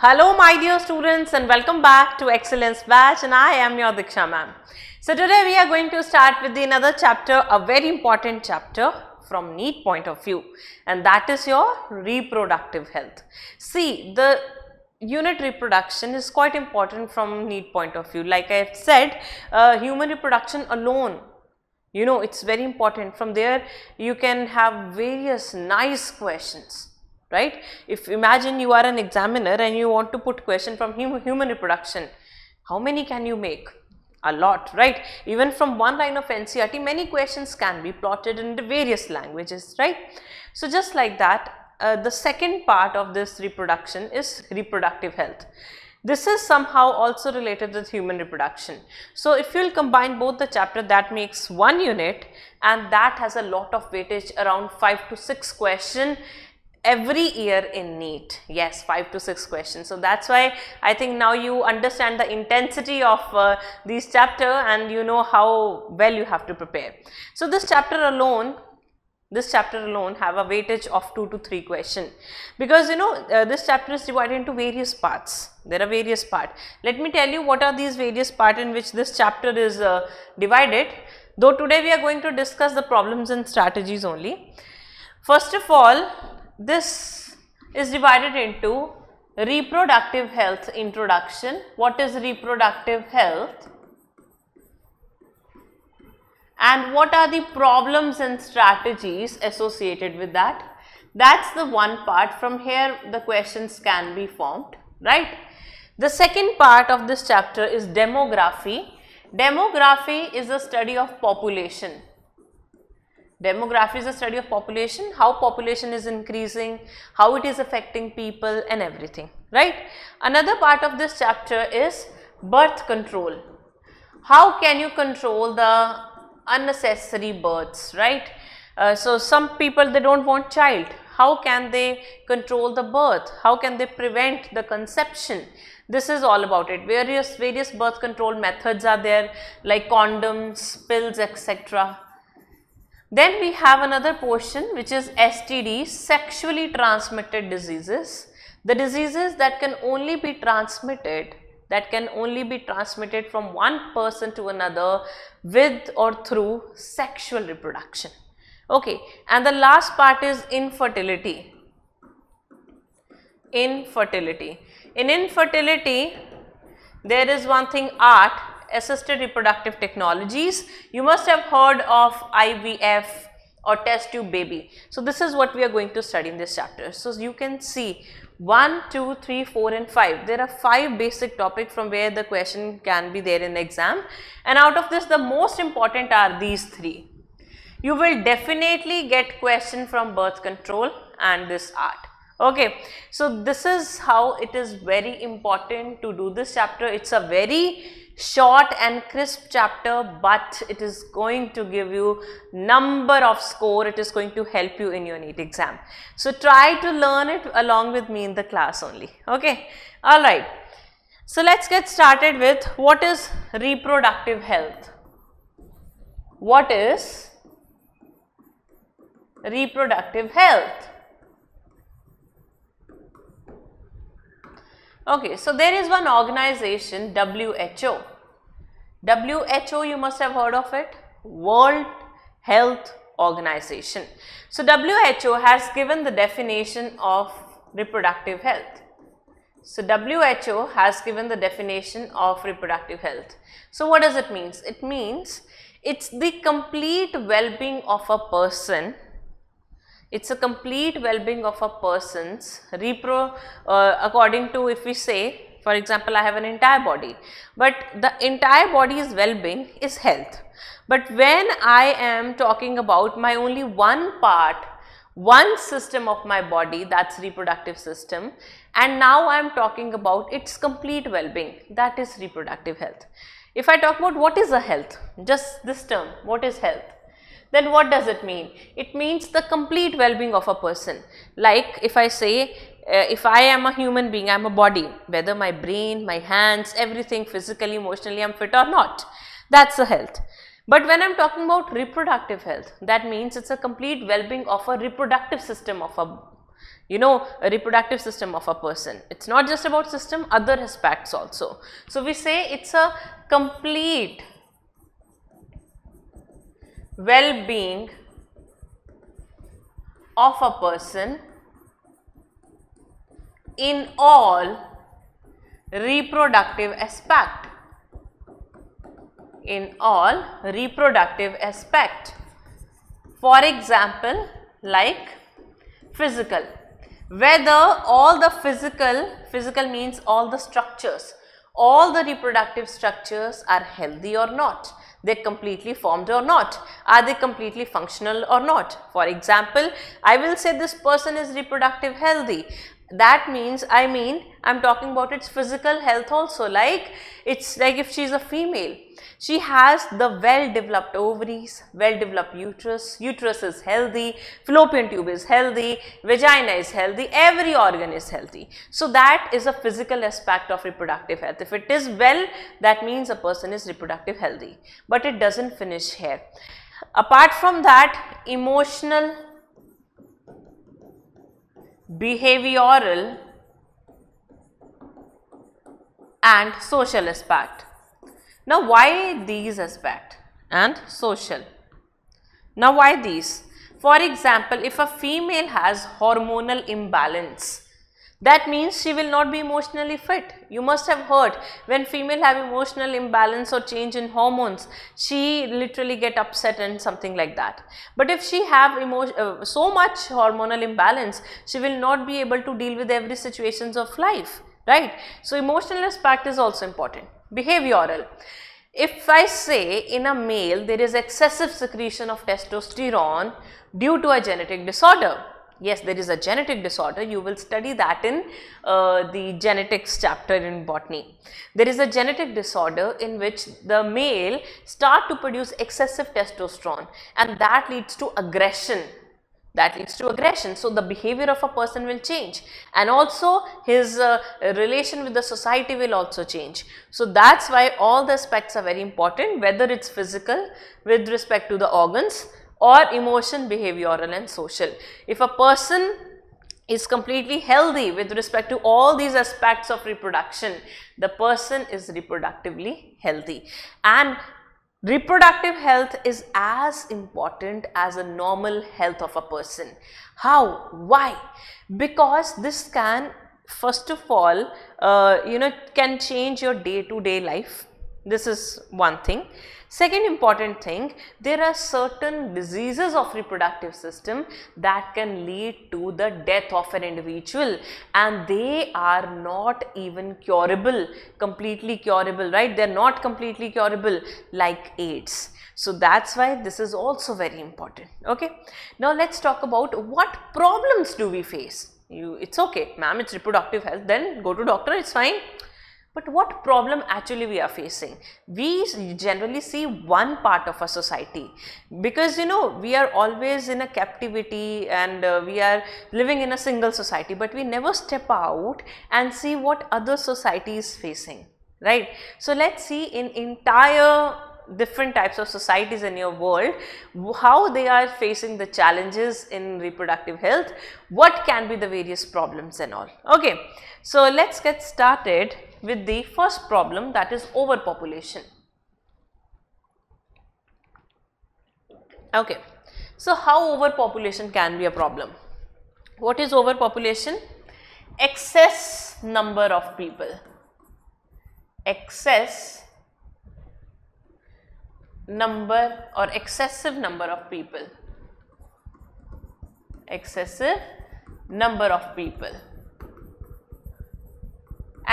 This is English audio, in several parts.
Hello my dear students and welcome back to Excellence Batch and I am your Diksha ma'am. So today we are going to start with another chapter, a very important chapter from need point of view and that is your reproductive health. See the unit reproduction is quite important from need point of view. Like I have said, uh, human reproduction alone you know it's very important from there you can have various nice questions right? If imagine you are an examiner and you want to put question from hum human reproduction, how many can you make? A lot, right? Even from one line of NCRT, many questions can be plotted in the various languages, right? So, just like that, uh, the second part of this reproduction is reproductive health. This is somehow also related with human reproduction. So, if you will combine both the chapter that makes one unit and that has a lot of weightage around 5 to 6 question every year in NEET. Yes, 5 to 6 questions. So that's why I think now you understand the intensity of uh, chapter and you know how well you have to prepare. So this chapter alone this chapter alone have a weightage of 2 to 3 question because you know uh, this chapter is divided into various parts there are various part let me tell you what are these various part in which this chapter is uh, divided though today we are going to discuss the problems and strategies only first of all this is divided into reproductive health introduction. What is reproductive health? And what are the problems and strategies associated with that? That's the one part. From here, the questions can be formed, right? The second part of this chapter is demography. Demography is a study of population. Demography is the study of population, how population is increasing, how it is affecting people and everything, right. Another part of this chapter is birth control. How can you control the unnecessary births, right. Uh, so, some people they do not want child, how can they control the birth, how can they prevent the conception. This is all about it. Various, various birth control methods are there like condoms, pills, etc. Then we have another portion which is STD, sexually transmitted diseases. The diseases that can only be transmitted, that can only be transmitted from one person to another with or through sexual reproduction. Okay, and the last part is infertility. Infertility. In infertility, there is one thing art assisted reproductive technologies. You must have heard of IVF or test tube baby. So this is what we are going to study in this chapter. So you can see 1, 2, 3, 4 and 5. There are 5 basic topics from where the question can be there in exam and out of this the most important are these 3. You will definitely get question from birth control and this art. Okay, so this is how it is very important to do this chapter. It's a very short and crisp chapter but it is going to give you number of score it is going to help you in your NEET exam. So try to learn it along with me in the class only okay alright. So let's get started with what is reproductive health. What is reproductive health? Okay, so there is one organization WHO. WHO you must have heard of it, World Health Organization. So WHO has given the definition of reproductive health. So WHO has given the definition of reproductive health. So what does it means? It means it's the complete well-being of a person it is a complete well-being of a person's repro uh, according to if we say for example, I have an entire body, but the entire body's well-being is health. But when I am talking about my only one part, one system of my body, that's reproductive system, and now I am talking about its complete well-being, that is reproductive health. If I talk about what is a health, just this term, what is health? then what does it mean? It means the complete well-being of a person. Like if I say, uh, if I am a human being, I am a body, whether my brain, my hands, everything physically, emotionally, I am fit or not. That's the health. But when I'm talking about reproductive health, that means it's a complete well-being of a reproductive system of a, you know, a reproductive system of a person. It's not just about system, other aspects also. So we say it's a complete well being of a person in all reproductive aspect in all reproductive aspect for example like physical whether all the physical physical means all the structures all the reproductive structures are healthy or not they are completely formed or not? Are they completely functional or not? For example, I will say this person is reproductive healthy. That means, I mean, I'm talking about its physical health also like it's like if she's a female, she has the well developed ovaries, well developed uterus, uterus is healthy, fallopian tube is healthy, vagina is healthy, every organ is healthy. So that is a physical aspect of reproductive health. If it is well, that means a person is reproductive healthy, but it doesn't finish here. Apart from that, emotional behavioral and social aspect. Now why these aspect and social? Now why these? For example, if a female has hormonal imbalance, that means she will not be emotionally fit. You must have heard when female have emotional imbalance or change in hormones, she literally get upset and something like that. But if she have uh, so much hormonal imbalance, she will not be able to deal with every situations of life, right? So emotional aspect is also important. Behavioral. If I say in a male there is excessive secretion of testosterone due to a genetic disorder, yes there is a genetic disorder you will study that in uh, the genetics chapter in botany there is a genetic disorder in which the male start to produce excessive testosterone and that leads to aggression that leads to aggression. So, the behavior of a person will change and also his uh, relation with the society will also change. So, that is why all the aspects are very important whether it is physical with respect to the organs, or emotion, behavioral and social. If a person is completely healthy with respect to all these aspects of reproduction, the person is reproductively healthy. And reproductive health is as important as a normal health of a person. How? Why? Because this can first of all, uh, you know, can change your day to day life. This is one thing. Second important thing, there are certain diseases of reproductive system that can lead to the death of an individual and they are not even curable, completely curable, right? They are not completely curable like AIDS. So that's why this is also very important, okay? Now let's talk about what problems do we face? You, it's okay, ma'am, it's reproductive health, then go to doctor, it's fine but what problem actually we are facing? We generally see one part of a society because you know we are always in a captivity and uh, we are living in a single society but we never step out and see what other society is facing, right? So let's see in entire different types of societies in your world, how they are facing the challenges in reproductive health, what can be the various problems and all. Okay, so let's get started with the first problem that is overpopulation. Okay, so how overpopulation can be a problem? What is overpopulation? Excess number of people, excess number or excessive number of people, excessive number of people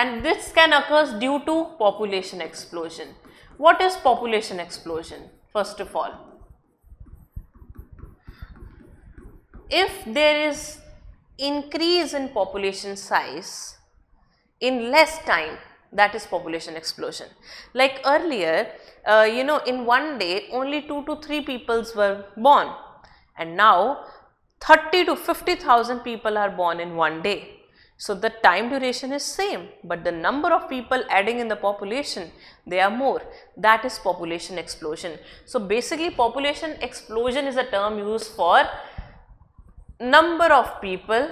and this can occurs due to population explosion. What is population explosion first of all? If there is increase in population size in less time that is population explosion. Like earlier uh, you know in one day only 2 to 3 peoples were born and now 30 to 50,000 people are born in one day so the time duration is same, but the number of people adding in the population, they are more. That is population explosion. So basically population explosion is a term used for number of people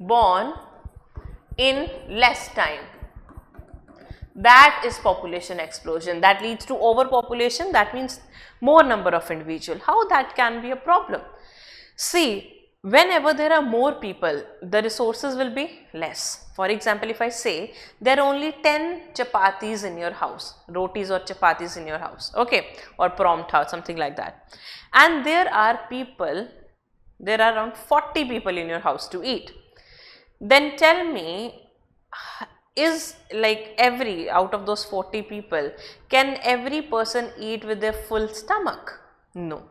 born in less time. That is population explosion that leads to overpopulation that means more number of individual. How that can be a problem? See, whenever there are more people, the resources will be less. For example, if I say there are only 10 chapatis in your house, rotis or chapatis in your house, okay, or promtha, something like that. And there are people, there are around 40 people in your house to eat. Then tell me, is like every out of those 40 people, can every person eat with their full stomach? No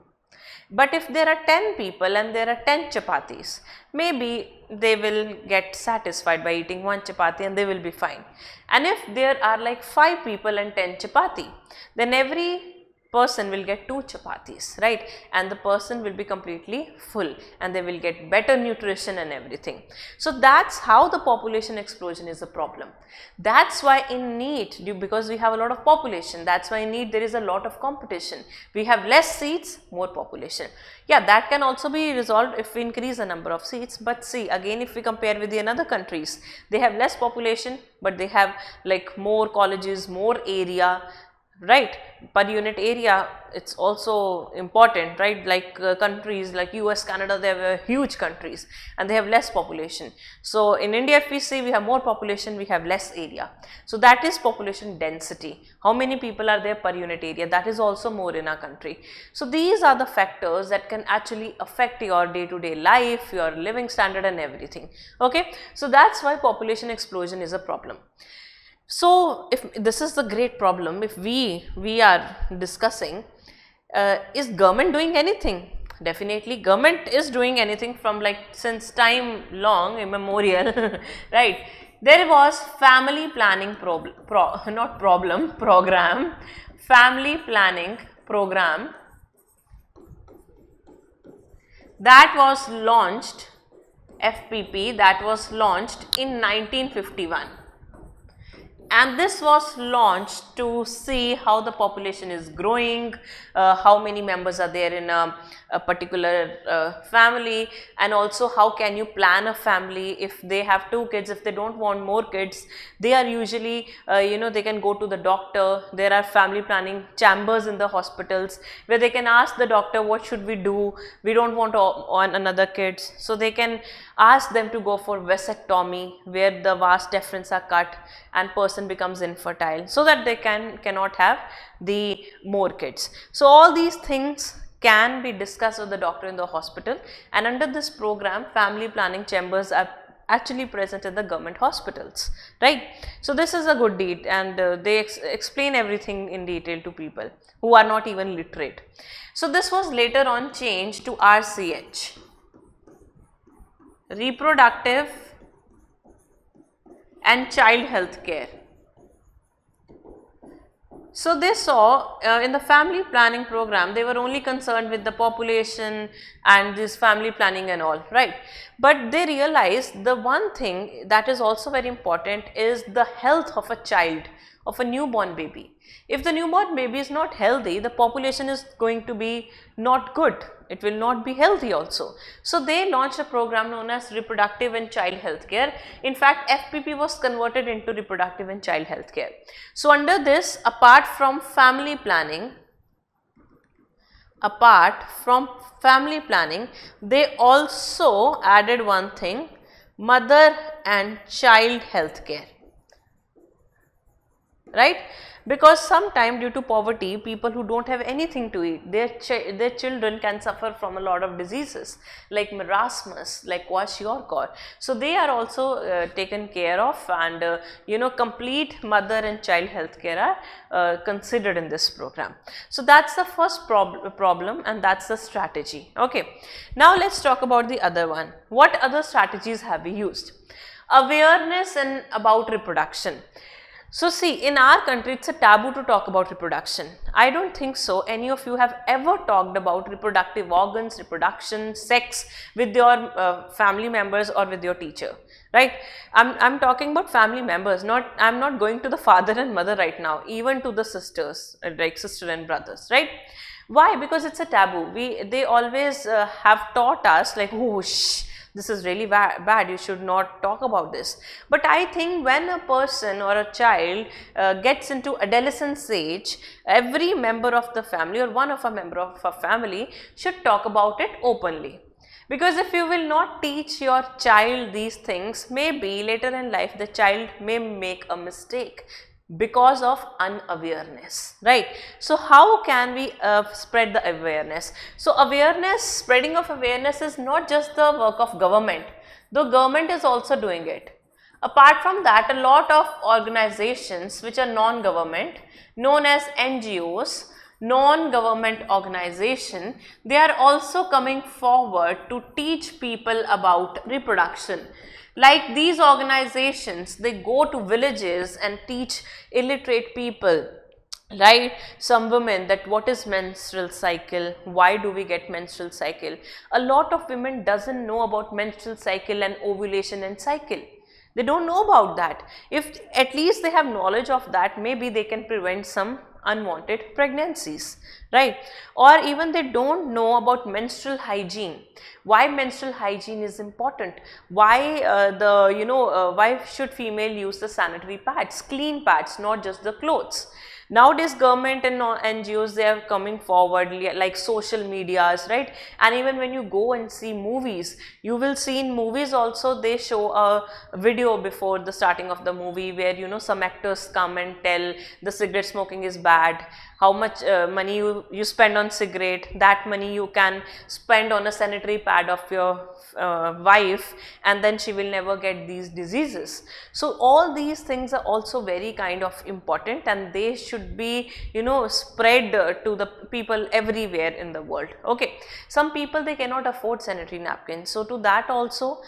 but if there are 10 people and there are 10 chapatis, maybe they will get satisfied by eating one chapati and they will be fine. And if there are like 5 people and 10 chapati, then every person will get two chapatis, right? And the person will be completely full and they will get better nutrition and everything. So that's how the population explosion is a problem. That's why in NEET, because we have a lot of population, that's why in NEET there is a lot of competition. We have less seats, more population. Yeah, that can also be resolved if we increase the number of seats. But see, again, if we compare with the another countries, they have less population, but they have like more colleges, more area, right per unit area it's also important right like uh, countries like US Canada they have uh, huge countries and they have less population so in India if we say we have more population we have less area so that is population density how many people are there per unit area that is also more in our country so these are the factors that can actually affect your day to day life your living standard and everything okay so that's why population explosion is a problem so, if this is the great problem, if we, we are discussing, uh, is government doing anything? Definitely government is doing anything from like since time long immemorial, right? There was family planning problem, pro, not problem, program, family planning program that was launched FPP that was launched in 1951 and this was launched to see how the population is growing, uh, how many members are there in a, a particular uh, family and also how can you plan a family if they have two kids, if they don't want more kids, they are usually, uh, you know, they can go to the doctor, there are family planning chambers in the hospitals where they can ask the doctor what should we do, we don't want on another kids. So they can ask them to go for vasectomy where the vas deferens are cut and person person becomes infertile so that they can cannot have the more kids. So, all these things can be discussed with the doctor in the hospital and under this program family planning chambers are actually present at the government hospitals, right. So, this is a good deed and uh, they ex explain everything in detail to people who are not even literate. So, this was later on changed to RCH, Reproductive and Child Health Care. So they saw uh, in the family planning program, they were only concerned with the population and this family planning and all, right. But they realized the one thing that is also very important is the health of a child, of a newborn baby. If the newborn baby is not healthy, the population is going to be not good. It will not be healthy also. So they launched a program known as reproductive and child health care. In fact, FPP was converted into reproductive and child health care. So under this, apart from family planning, apart from family planning, they also added one thing, mother and child health care, right? because sometime due to poverty people who don't have anything to eat their ch their children can suffer from a lot of diseases like marasmus like kwashiorkor so they are also uh, taken care of and uh, you know complete mother and child health care are uh, considered in this program so that's the first prob problem and that's the strategy okay now let's talk about the other one what other strategies have we used awareness and about reproduction so see, in our country, it's a taboo to talk about reproduction. I don't think so. Any of you have ever talked about reproductive organs, reproduction, sex with your uh, family members or with your teacher, right? I'm, I'm talking about family members, not, I'm not going to the father and mother right now, even to the sisters, uh, like sister and brothers, right? Why? Because it's a taboo. We, they always uh, have taught us like, whoosh, oh, this is really ba bad, you should not talk about this. But I think when a person or a child uh, gets into adolescence age, every member of the family or one of a member of a family should talk about it openly. Because if you will not teach your child these things, maybe later in life the child may make a mistake because of unawareness, right. So, how can we uh, spread the awareness? So, awareness, spreading of awareness is not just the work of government, though government is also doing it. Apart from that, a lot of organizations which are non-government, known as NGOs, non-government organization, they are also coming forward to teach people about reproduction. Like these organizations, they go to villages and teach illiterate people right some women that what is menstrual cycle why do we get menstrual cycle a lot of women doesn't know about menstrual cycle and ovulation and cycle they don't know about that if at least they have knowledge of that maybe they can prevent some unwanted pregnancies, right? Or even they don't know about menstrual hygiene. Why menstrual hygiene is important? Why uh, the, you know, uh, why should female use the sanitary pads, clean pads, not just the clothes? Nowadays government and NGOs they are coming forward like social medias right and even when you go and see movies you will see in movies also they show a video before the starting of the movie where you know some actors come and tell the cigarette smoking is bad how much uh, money you, you spend on cigarette, that money you can spend on a sanitary pad of your uh, wife and then she will never get these diseases. So, all these things are also very kind of important and they should be you know spread uh, to the people everywhere in the world. Okay. Some people they cannot afford sanitary napkins. So, to that also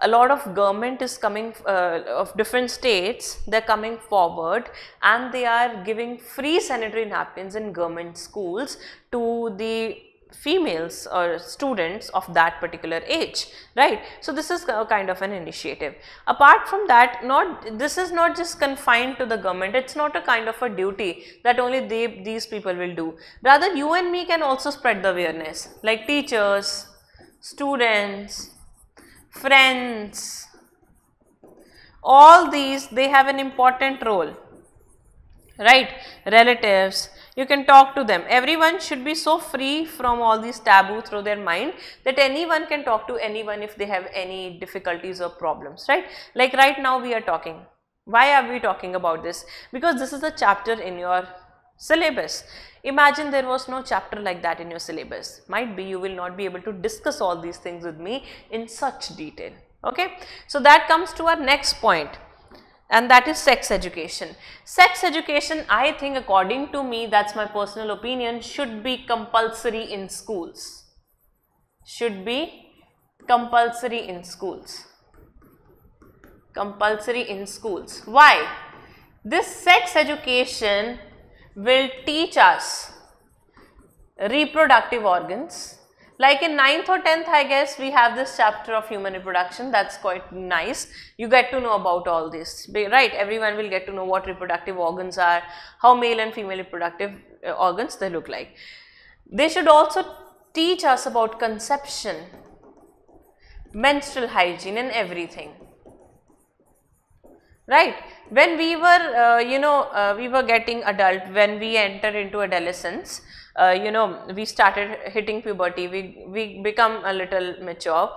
a lot of government is coming uh, of different states, they're coming forward and they are giving free sanitary napkins in government schools to the females or students of that particular age, right. So, this is a kind of an initiative. Apart from that, not this is not just confined to the government, it is not a kind of a duty that only they, these people will do. Rather, you and me can also spread the awareness like teachers, students, friends, all these they have an important role, right? Relatives, you can talk to them. Everyone should be so free from all these taboo through their mind that anyone can talk to anyone if they have any difficulties or problems, right? Like right now we are talking. Why are we talking about this? Because this is a chapter in your syllabus. Imagine there was no chapter like that in your syllabus. Might be you will not be able to discuss all these things with me in such detail. Okay. So, that comes to our next point and that is sex education. Sex education I think according to me that is my personal opinion should be compulsory in schools. Should be compulsory in schools. Compulsory in schools. Why? This sex education will teach us reproductive organs. Like in 9th or 10th I guess we have this chapter of human reproduction that's quite nice. You get to know about all this, right? Everyone will get to know what reproductive organs are, how male and female reproductive uh, organs they look like. They should also teach us about conception, menstrual hygiene and everything right. When we were, uh, you know, uh, we were getting adult, when we enter into adolescence, uh, you know, we started hitting puberty, we, we become a little mature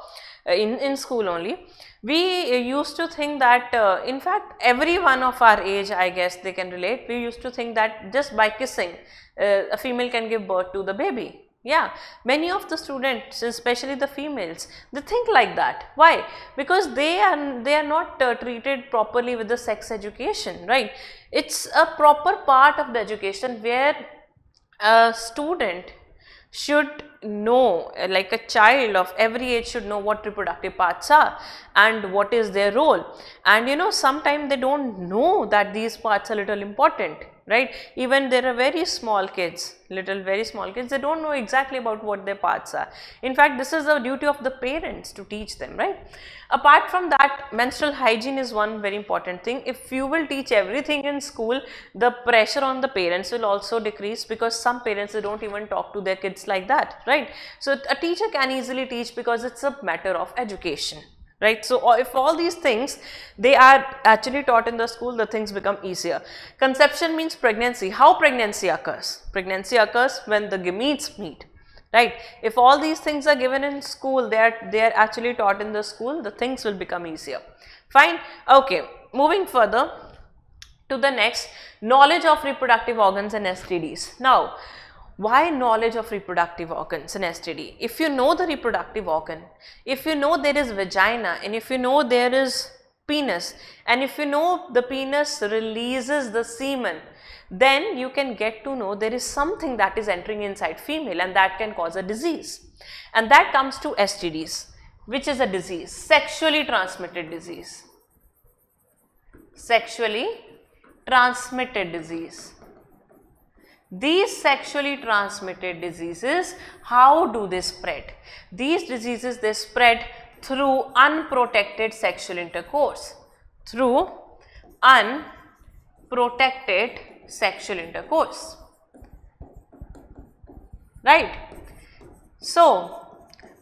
uh, in, in school only. We uh, used to think that, uh, in fact, every one of our age, I guess they can relate, we used to think that just by kissing, a female can give birth to the baby, yeah, many of the students, especially the females, they think like that. Why? Because they are they are not uh, treated properly with the sex education, right? It's a proper part of the education where a student should know like a child of every age should know what reproductive parts are and what is their role and you know sometimes they don't know that these parts are little important right. Even there are very small kids, little very small kids, they do not know exactly about what their parts are. In fact, this is the duty of the parents to teach them, right. Apart from that, menstrual hygiene is one very important thing. If you will teach everything in school, the pressure on the parents will also decrease because some parents they do not even talk to their kids like that, right. So, a teacher can easily teach because it is a matter of education right. So, if all these things they are actually taught in the school the things become easier. Conception means pregnancy. How pregnancy occurs? Pregnancy occurs when the gametes meet right. If all these things are given in school they are they are actually taught in the school the things will become easier. Fine. Okay. Moving further to the next knowledge of reproductive organs and STDs. Now why knowledge of reproductive organs in STD? If you know the reproductive organ, if you know there is vagina and if you know there is penis and if you know the penis releases the semen, then you can get to know there is something that is entering inside female and that can cause a disease. And that comes to STDs, which is a disease, sexually transmitted disease. Sexually transmitted disease. These sexually transmitted diseases, how do they spread? These diseases, they spread through unprotected sexual intercourse. Through unprotected sexual intercourse. Right? So,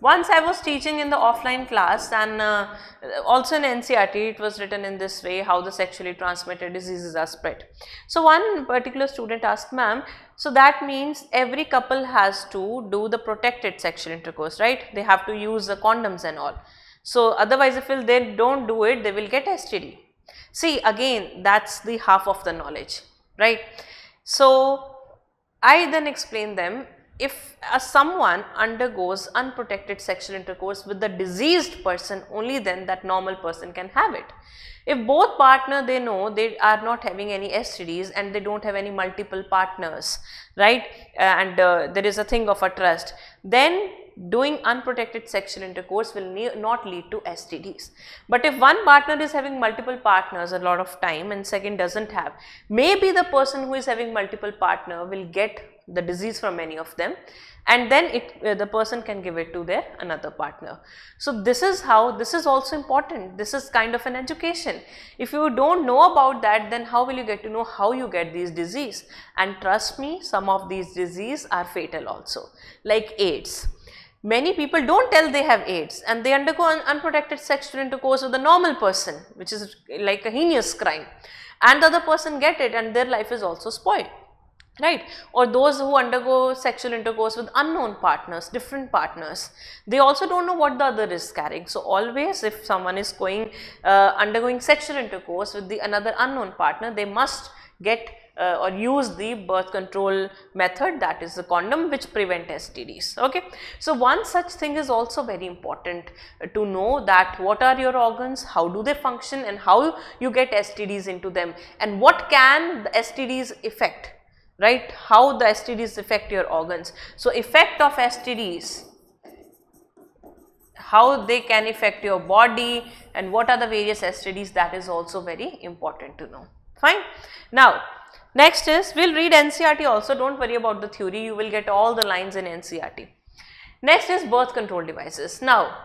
once I was teaching in the offline class and uh, also in NCRT it was written in this way how the sexually transmitted diseases are spread. So one particular student asked ma'am, so that means every couple has to do the protected sexual intercourse, right? They have to use the condoms and all. So otherwise if they don't do it they will get STD. See again that's the half of the knowledge, right? So I then explained them if someone undergoes unprotected sexual intercourse with the diseased person only then that normal person can have it. If both partner they know they are not having any STDs and they don't have any multiple partners right uh, and uh, there is a thing of a trust then doing unprotected sexual intercourse will not lead to STDs. But if one partner is having multiple partners a lot of time and second doesn't have, maybe the person who is having multiple partner will get the disease from any of them and then it uh, the person can give it to their another partner. So this is how this is also important this is kind of an education. If you don't know about that then how will you get to know how you get these disease and trust me some of these disease are fatal also like AIDS. Many people don't tell they have AIDS and they undergo an unprotected sexual intercourse with a normal person which is like a heinous crime and the other person get it and their life is also spoiled right or those who undergo sexual intercourse with unknown partners different partners they also don't know what the other is carrying so always if someone is going uh, undergoing sexual intercourse with the another unknown partner they must get uh, or use the birth control method that is the condom which prevent STDs. Okay. So, one such thing is also very important uh, to know that what are your organs, how do they function and how you get STDs into them and what can the STDs affect right how the STDs affect your organs. So effect of STDs, how they can affect your body and what are the various STDs that is also very important to know fine. Now next is we will read NCRT also do not worry about the theory you will get all the lines in NCRT. Next is birth control devices. Now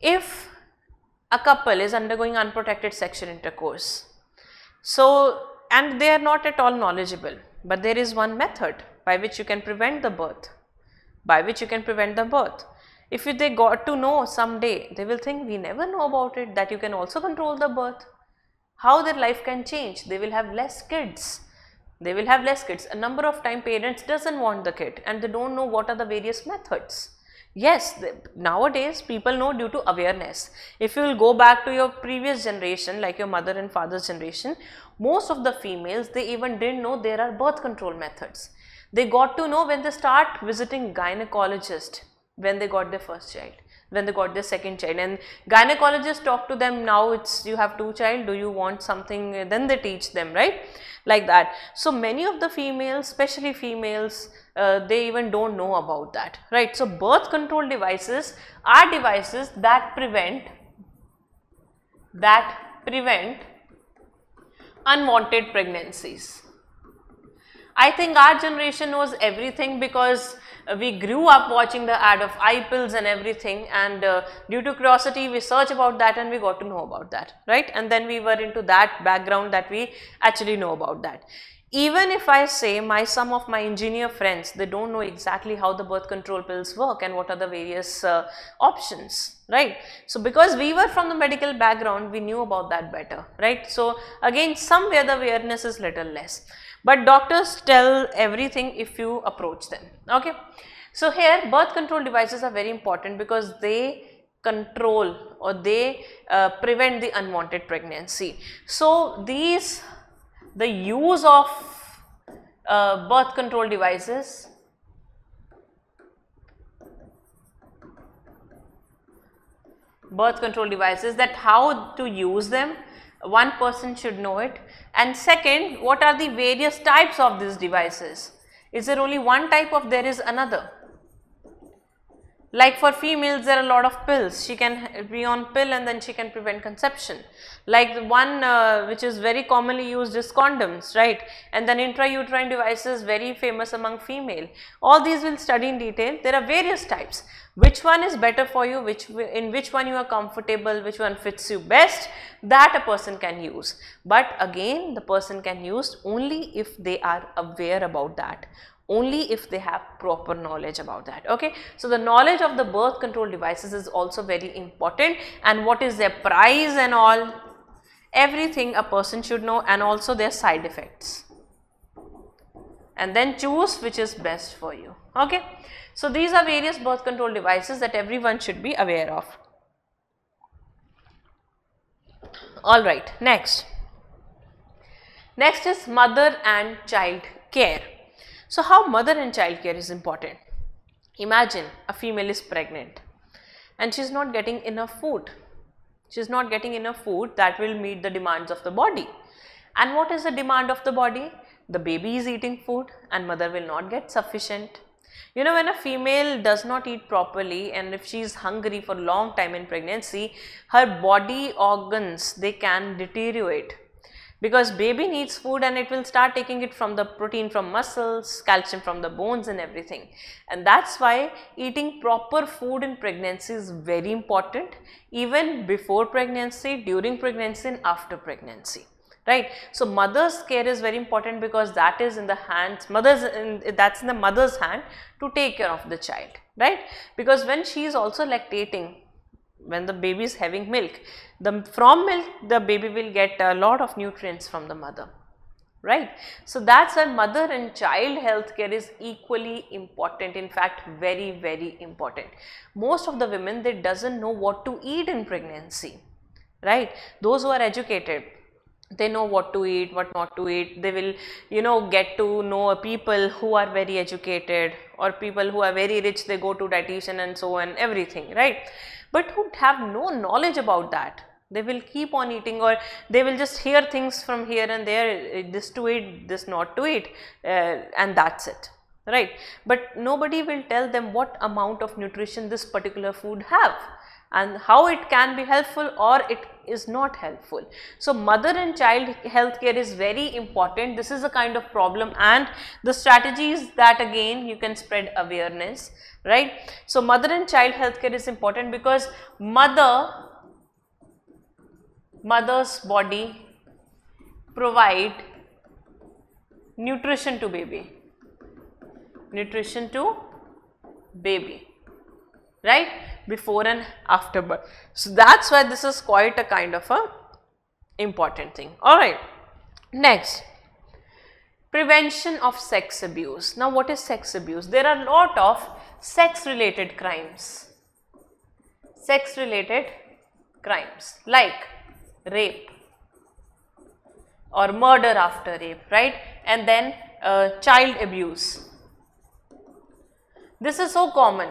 if a couple is undergoing unprotected sexual intercourse so and they are not at all knowledgeable but there is one method by which you can prevent the birth, by which you can prevent the birth. If they got to know someday, they will think we never know about it that you can also control the birth. How their life can change, they will have less kids. They will have less kids. A number of time parents doesn't want the kid and they don't know what are the various methods. Yes, nowadays people know due to awareness. If you will go back to your previous generation like your mother and father's generation, most of the females they even didn't know there are birth control methods. They got to know when they start visiting gynecologist when they got their first child when they got their second child and gynecologist talk to them now it's you have two child do you want something then they teach them right like that. So, many of the females especially females uh, they even do not know about that right. So, birth control devices are devices that prevent that prevent unwanted pregnancies. I think our generation knows everything because we grew up watching the ad of eye pills and everything and uh, due to curiosity we search about that and we got to know about that, right? And then we were into that background that we actually know about that. Even if I say my some of my engineer friends, they don't know exactly how the birth control pills work and what are the various uh, options, right. So, because we were from the medical background, we knew about that better, right. So, again somewhere the awareness is little less. But doctors tell everything if you approach them, okay. So here birth control devices are very important because they control or they uh, prevent the unwanted pregnancy. So these, the use of uh, birth control devices birth control devices that how to use them one person should know it. And second, what are the various types of these devices? Is there only one type of there is another? Like for females, there are a lot of pills. She can be on pill and then she can prevent conception. Like the one uh, which is very commonly used is condoms, right? And then intrauterine devices very famous among female. All these we'll study in detail. There are various types. Which one is better for you, which in which one you are comfortable, which one fits you best, that a person can use. But again, the person can use only if they are aware about that only if they have proper knowledge about that okay so the knowledge of the birth control devices is also very important and what is their price and all everything a person should know and also their side effects and then choose which is best for you okay so these are various birth control devices that everyone should be aware of all right next next is mother and child care so, how mother and child care is important? Imagine a female is pregnant and she is not getting enough food. She is not getting enough food that will meet the demands of the body. And what is the demand of the body? The baby is eating food and mother will not get sufficient. You know when a female does not eat properly and if she is hungry for long time in pregnancy, her body organs they can deteriorate because baby needs food and it will start taking it from the protein from muscles, calcium from the bones and everything. And that's why eating proper food in pregnancy is very important even before pregnancy, during pregnancy and after pregnancy right. So, mother's care is very important because that is in the hands, mother's in, that's in the mother's hand to take care of the child, right. Because when she is also lactating, when the baby is having milk, the from milk the baby will get a lot of nutrients from the mother, right. So that's why mother and child health care is equally important, in fact very, very important. Most of the women they doesn't know what to eat in pregnancy, right. Those who are educated, they know what to eat, what not to eat. They will, you know, get to know people who are very educated or people who are very rich, they go to dietitian and so on, everything, right? But who have no knowledge about that. They will keep on eating or they will just hear things from here and there, eh, this to eat, this not to eat uh, and that's it, right? But nobody will tell them what amount of nutrition this particular food have and how it can be helpful or it is not helpful. So, mother and child health care is very important. This is a kind of problem and the strategies that again you can spread awareness, right. So, mother and child health care is important because mother, mother's body provide nutrition to baby, nutrition to baby, right before and after birth. So that's why this is quite a kind of a important thing. Alright. Next, prevention of sex abuse. Now what is sex abuse? There are a lot of sex related crimes, sex related crimes like rape or murder after rape, right? And then uh, child abuse. This is so common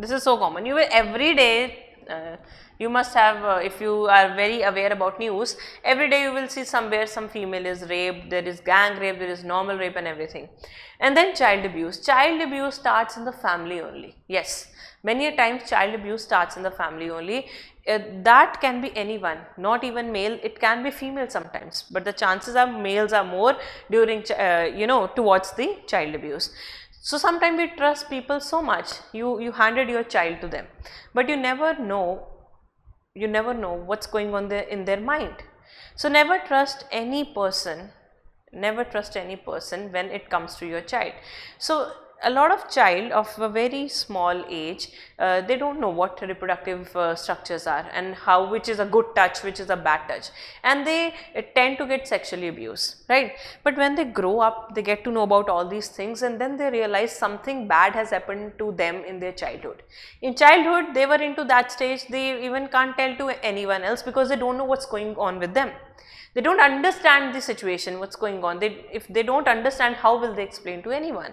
this is so common. You will every day uh, you must have uh, if you are very aware about news every day you will see somewhere some female is raped there is gang rape there is normal rape and everything and then child abuse child abuse starts in the family only yes many a times child abuse starts in the family only uh, that can be anyone not even male it can be female sometimes but the chances are males are more during uh, you know towards the child abuse so sometimes we trust people so much, you, you handed your child to them, but you never know, you never know what's going on there in their mind. So never trust any person, never trust any person when it comes to your child. So a lot of child of a very small age, uh, they don't know what reproductive uh, structures are and how which is a good touch, which is a bad touch and they uh, tend to get sexually abused, right. But when they grow up, they get to know about all these things and then they realize something bad has happened to them in their childhood. In childhood, they were into that stage, they even can't tell to anyone else because they don't know what's going on with them. They don't understand the situation, what's going on. They, if they don't understand, how will they explain to anyone?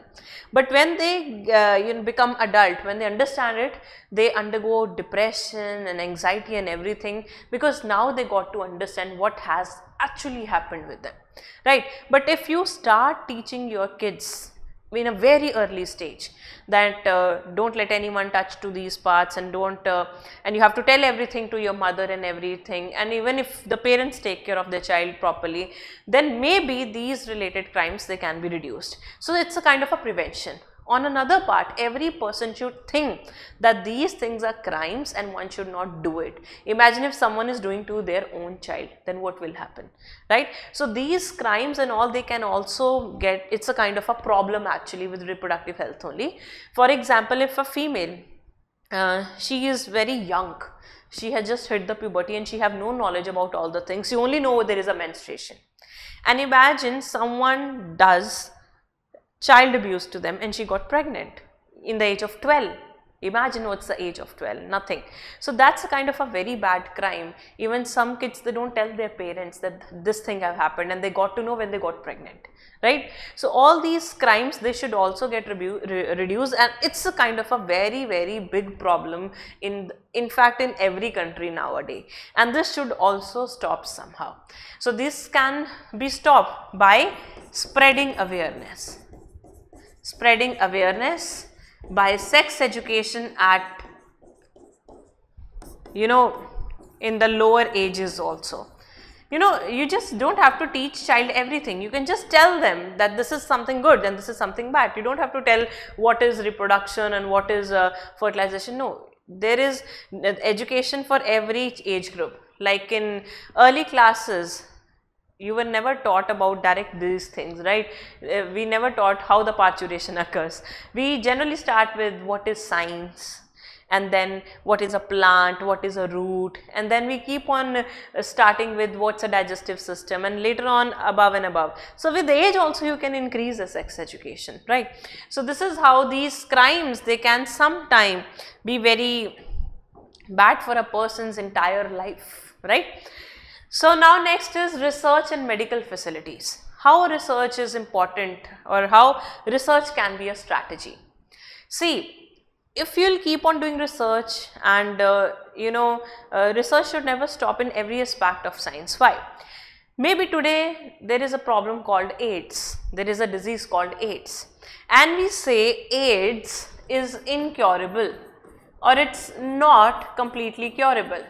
But when they uh, you know, become adult, when they understand it, they undergo depression and anxiety and everything because now they got to understand what has actually happened with them, right? But if you start teaching your kids in a very early stage that uh, don't let anyone touch to these parts and don't uh, and you have to tell everything to your mother and everything and even if the parents take care of their child properly then maybe these related crimes they can be reduced so it's a kind of a prevention on another part every person should think that these things are crimes and one should not do it imagine if someone is doing to their own child then what will happen right so these crimes and all they can also get it's a kind of a problem actually with reproductive health only for example if a female uh, she is very young she has just hit the puberty and she have no knowledge about all the things you only know there is a menstruation and imagine someone does child abuse to them and she got pregnant in the age of 12. Imagine what's the age of 12, nothing. So that's a kind of a very bad crime. Even some kids, they don't tell their parents that this thing have happened and they got to know when they got pregnant, right? So all these crimes, they should also get re reduced and it's a kind of a very, very big problem in, in fact, in every country nowadays. And this should also stop somehow. So this can be stopped by spreading awareness spreading awareness by sex education at you know in the lower ages also you know you just don't have to teach child everything you can just tell them that this is something good and this is something bad you don't have to tell what is reproduction and what is uh, fertilization no there is uh, education for every age group like in early classes you were never taught about direct these things right uh, we never taught how the parturation occurs we generally start with what is science and then what is a plant, what is a root and then we keep on uh, starting with what's a digestive system and later on above and above. So, with age also you can increase the sex education, right. So, this is how these crimes they can sometime be very bad for a person's entire life, right. So now next is research in medical facilities. How research is important or how research can be a strategy. See, if you'll keep on doing research and uh, you know uh, research should never stop in every aspect of science. Why? Maybe today there is a problem called AIDS, there is a disease called AIDS and we say AIDS is incurable or it's not completely curable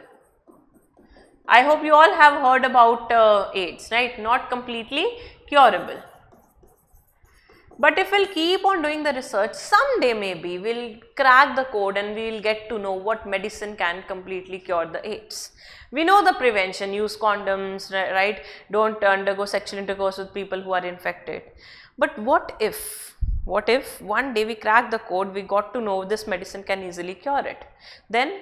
I hope you all have heard about uh, AIDS, right? Not completely curable. But if we'll keep on doing the research, someday maybe we'll crack the code and we'll get to know what medicine can completely cure the AIDS. We know the prevention, use condoms, right? Don't undergo sexual intercourse with people who are infected. But what if, what if one day we crack the code, we got to know this medicine can easily cure it. Then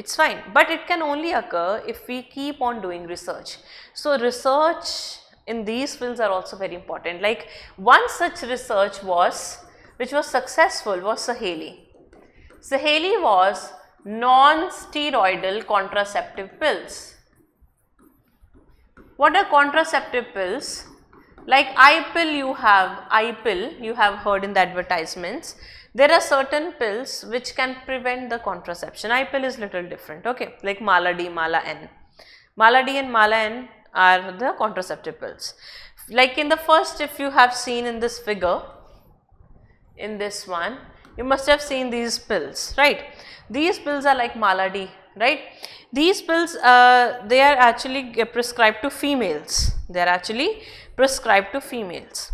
it is fine but it can only occur if we keep on doing research. So, research in these fields are also very important like one such research was which was successful was Saheli. Saheli was non-steroidal contraceptive pills. What are contraceptive pills? Like I pill you have, I pill you have heard in the advertisements. There are certain pills which can prevent the contraception. I pill is little different, okay, like Mala D, Mala N. Mala D and Mala N are the contraceptive pills. Like in the first, if you have seen in this figure, in this one, you must have seen these pills, right? These pills are like Mala D, right? These pills, uh, they are actually prescribed to females. They are actually prescribed to females.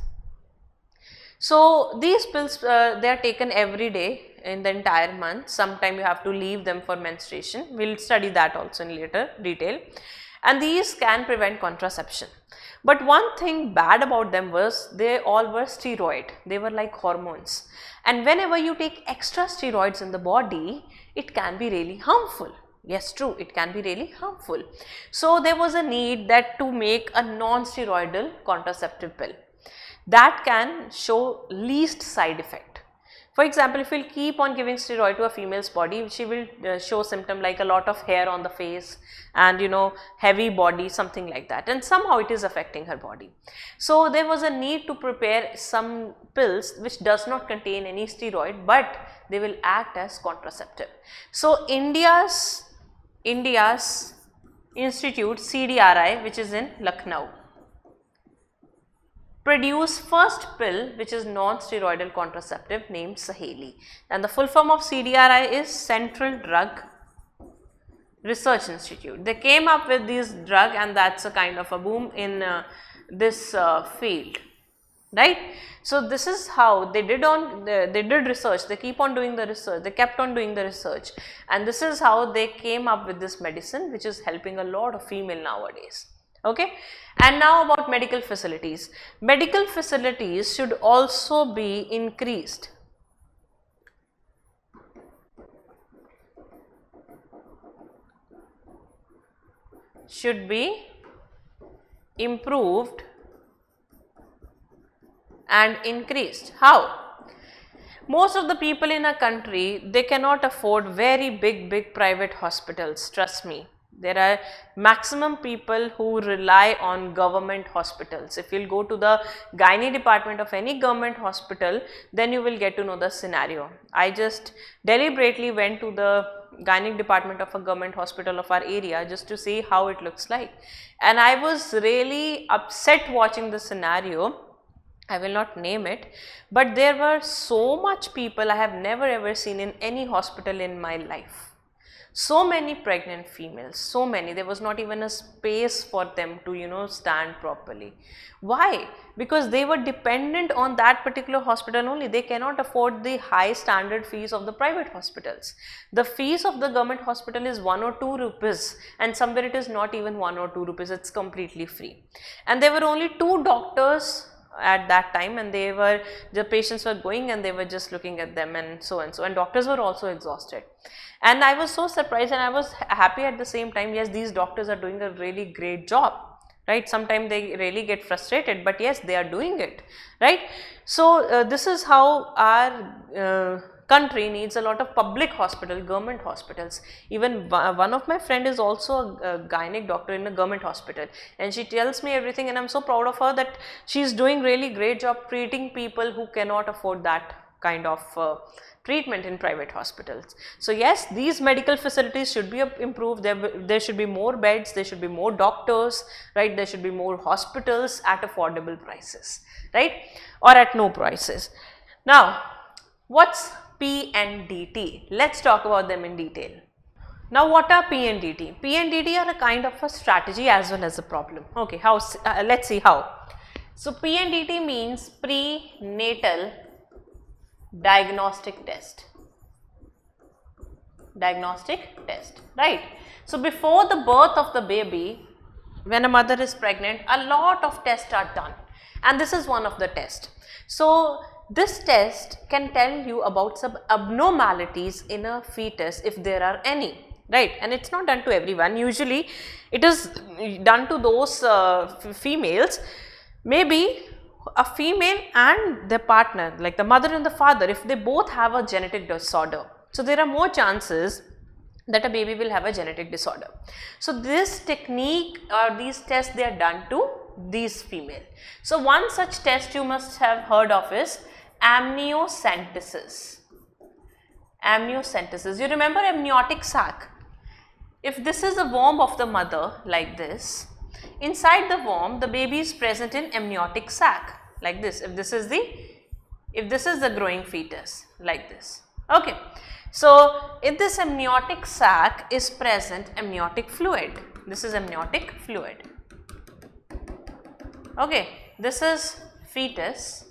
So these pills uh, they are taken every day in the entire month sometime you have to leave them for menstruation we will study that also in later detail and these can prevent contraception. But one thing bad about them was they all were steroid, they were like hormones and whenever you take extra steroids in the body it can be really harmful. Yes, true, it can be really harmful. So there was a need that to make a non-steroidal contraceptive pill that can show least side effect. For example, if we will keep on giving steroid to a female's body, she will uh, show symptom like a lot of hair on the face and you know heavy body something like that and somehow it is affecting her body. So there was a need to prepare some pills which does not contain any steroid but they will act as contraceptive. So India's, India's institute CDRI which is in Lucknow produce first pill which is non-steroidal contraceptive named Saheli. And the full form of CDRI is Central Drug Research Institute. They came up with this drug and that's a kind of a boom in uh, this uh, field right. So, this is how they did on they, they, did research they keep on doing the research they kept on doing the research and this is how they came up with this medicine which is helping a lot of female nowadays okay. And now about medical facilities. Medical facilities should also be increased. should be improved and increased. How? Most of the people in a country, they cannot afford very big, big private hospitals, trust me. There are maximum people who rely on government hospitals. If you'll go to the gynae department of any government hospital, then you will get to know the scenario. I just deliberately went to the gynae department of a government hospital of our area just to see how it looks like. And I was really upset watching the scenario I will not name it, but there were so much people I have never ever seen in any hospital in my life. So many pregnant females, so many, there was not even a space for them to, you know, stand properly. Why? Because they were dependent on that particular hospital only. They cannot afford the high standard fees of the private hospitals. The fees of the government hospital is 1 or 2 rupees and somewhere it is not even 1 or 2 rupees, it's completely free. And there were only two doctors at that time and they were the patients were going and they were just looking at them and so and so and doctors were also exhausted and i was so surprised and i was happy at the same time yes these doctors are doing a really great job right sometimes they really get frustrated but yes they are doing it right so uh, this is how our uh, country needs a lot of public hospital, government hospitals. Even uh, one of my friend is also a, gynec doctor in a government hospital and she tells me everything and I'm so proud of her that she's doing really great job treating people who cannot afford that kind of uh, treatment in private hospitals. So yes, these medical facilities should be improved, there, there should be more beds, there should be more doctors, right, there should be more hospitals at affordable prices, right, or at no prices. Now, what's P and DT. Let's talk about them in detail. Now what are P and DT? P and DT are a kind of a strategy as well as a problem. Okay, how, uh, let's see how. So P and DT means prenatal diagnostic test diagnostic test right so before the birth of the baby when a mother is pregnant a lot of tests are done and this is one of the tests so this test can tell you about some abnormalities in a fetus if there are any right and it's not done to everyone usually it is done to those uh, females maybe a female and their partner like the mother and the father if they both have a genetic disorder so there are more chances that a baby will have a genetic disorder so this technique or these tests they are done to these female so one such test you must have heard of is amniocentesis. Amniocentesis. You remember amniotic sac. If this is the womb of the mother like this, inside the womb the baby is present in amniotic sac like this. If this is the if this is the growing fetus like this. Okay. So, if this amniotic sac is present amniotic fluid, this is amniotic fluid. Okay, this is fetus